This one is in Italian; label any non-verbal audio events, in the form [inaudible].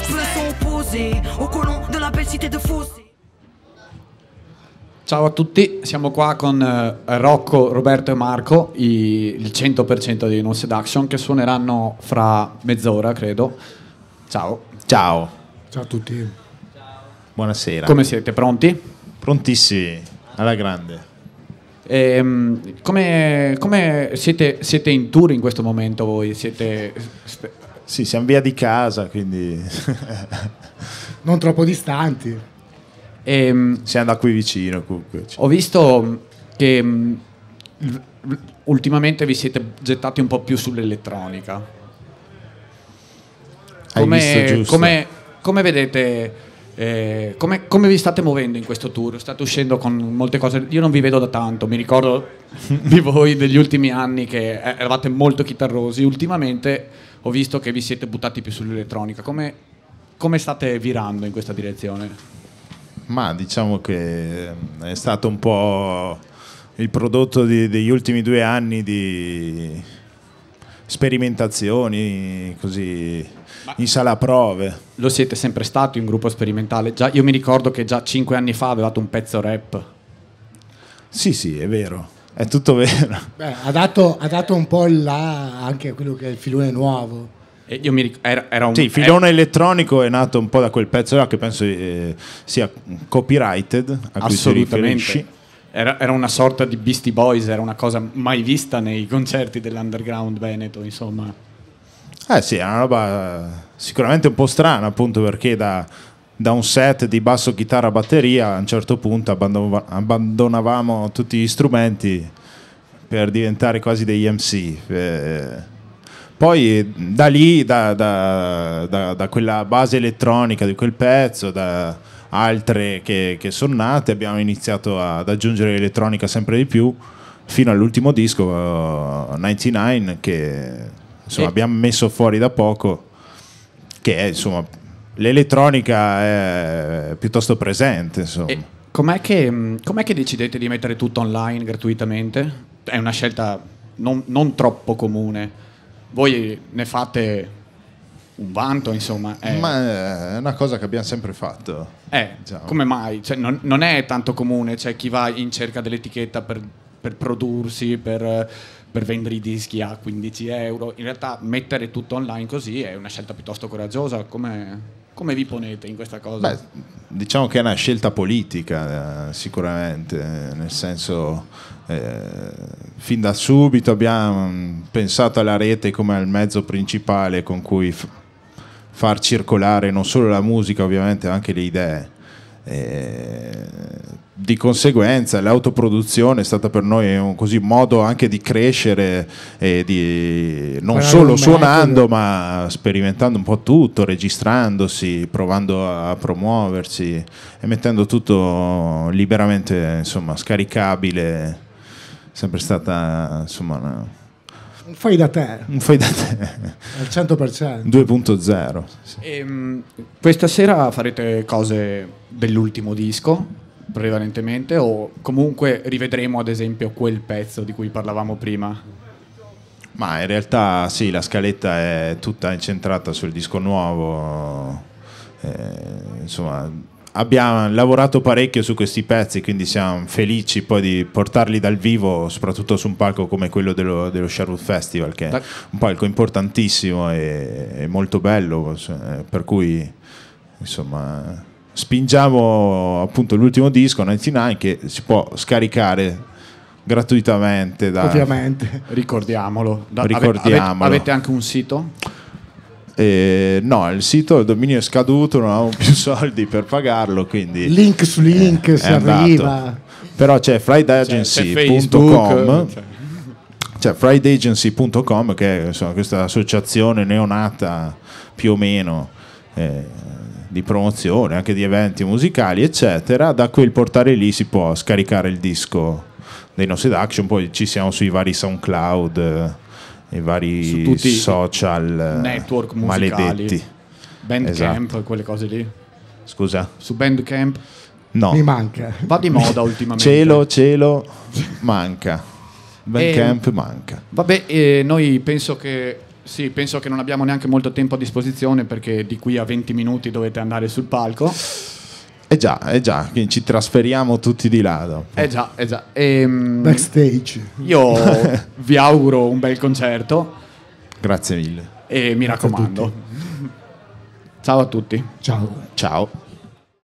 Trop sont opposés aux colons de la belle cité de Fossé. Ciao a tutti, siamo qua con eh, Rocco, Roberto e Marco, i, il 100% di No Seduction, che suoneranno fra mezz'ora, credo. Ciao. Ciao. Ciao a tutti. Ciao. Buonasera. Come siete, pronti? Prontissimi, alla grande. E, ehm, come, come siete, siete, in tour in questo momento voi? Siete, sì, siamo via di casa, quindi... [laughs] non troppo distanti. E, ehm, siamo da qui vicino comunque. Ho visto che mm, ultimamente vi siete gettati un po' più sull'elettronica. Come, come, come, vedete, eh, come, come, vi state muovendo in questo tour? State uscendo con molte cose. Io non vi vedo da tanto, mi ricordo [laughs] di voi degli ultimi anni che eravate molto chitarrosi. Ultimamente ho visto che vi siete buttati più sull'elettronica. Come, come state virando in questa direzione? Ma diciamo che ehm, è stato un po' il prodotto di, degli ultimi due anni di sperimentazioni così Ma in sala prove. Lo siete sempre stato in gruppo sperimentale? Già, io mi ricordo che già cinque anni fa avevate un pezzo rap. Sì, sì, è vero. È tutto vero. Beh, ha, dato, ha, dato, un po' il là anche a quello che è il filone nuovo. Eh, ric- era, era un, sì, il filone era... elettronico è nato un po' da quel pezzo là che penso eh, sia copyrighted. Assolutamente. Era, una sorta di Beastie Boys, era una cosa mai vista nei concerti dell'underground veneto, insomma. Eh sì, è una roba eh, sicuramente un po' strana appunto perché da da un set di basso, chitarra, batteria, a un certo punto abbandonavamo tutti gli strumenti per diventare quasi degli MC. Eh, poi da lì, da, da, da, da, quella base elettronica di quel pezzo, da altre che, che sono nate, abbiamo iniziato ad aggiungere elettronica sempre di più fino all'ultimo disco, uh, eh, 99, che insomma, e... abbiamo messo fuori da poco, che è insomma l'elettronica è piuttosto presente. Insomma. E com'è, che, mm, com'è che decidete di mettere tutto online gratuitamente? È una scelta non, non troppo comune. Voi ne fate un vanto, insomma. È... Ma eh, è una cosa che abbiamo sempre fatto. Eh, diciamo. come mai? Cioè, non, non, è tanto comune, c'è cioè, chi va in cerca dell'etichetta per, per prodursi, per, per, vendere i dischi a 15 euro. In realtà mettere tutto online così è una scelta piuttosto coraggiosa. Come... Come vi ponete in questa cosa? Beh, diciamo che è una scelta politica, eh, sicuramente, nel senso eh, fin da subito abbiamo mm, pensato alla rete come al mezzo principale con cui f- far circolare non solo la musica, ovviamente ma anche le idee. Eh, di conseguenza l'autoproduzione è stata per noi un così, modo anche di crescere di, non Bravo solo suonando ma sperimentando un po' tutto, registrandosi, provando a promuoversi e mettendo tutto liberamente insomma, scaricabile, sempre stata insomma una un fai da te. Un fai da te. Al 100%. 2.0. E, questa sera farete cose dell'ultimo disco, prevalentemente, o comunque rivedremo ad esempio quel pezzo di cui parlavamo prima? Ma in realtà sì, la scaletta è tutta incentrata sul disco nuovo. Eh, insomma, abbiamo lavorato parecchio su questi pezzi, quindi siamo felici poi di portarli dal vivo, soprattutto su un palco come quello dello, dello Sherwood Festival, che è un palco importantissimo e, e molto bello, eh, per cui insomma spingiamo appunto l'ultimo disco 99 che si può scaricare gratuitamente da... ovviamente ricordiamolo, da, ricordiamolo. Avete, avete, anche un sito eh, no, il sito, il dominio è scaduto, non avevamo più [laughs] soldi per pagarlo, quindi... Link su eh, link, eh, si arriva. Però c'è fridagency.com cioè fridagency.com che è insomma, questa associazione neonata più o meno eh, di promozione anche di eventi musicali eccetera da quel portale lì si può scaricare il disco dei nostri action poi ci siamo sui vari soundcloud i vari social network musicali, maledetti. Bandcamp, esatto. quelle cose lì. Scusa? Su Bandcamp? No. Mi manca. Va di moda ultimamente. Cielo, cielo, manca. [laughs] Bandcamp e, eh, manca. Vabbè, eh, noi penso che sì, penso che non abbiamo neanche molto tempo a disposizione perché di qui a 20 minuti dovete andare sul palco. Eh già, eh già, ci trasferiamo tutti di lato. Eh già, eh già. Ehm, Backstage. Io [laughs] vi auguro un bel concerto. Grazie mille. E mi raccomando. A Ciao a tutti. Ciao. Ciao.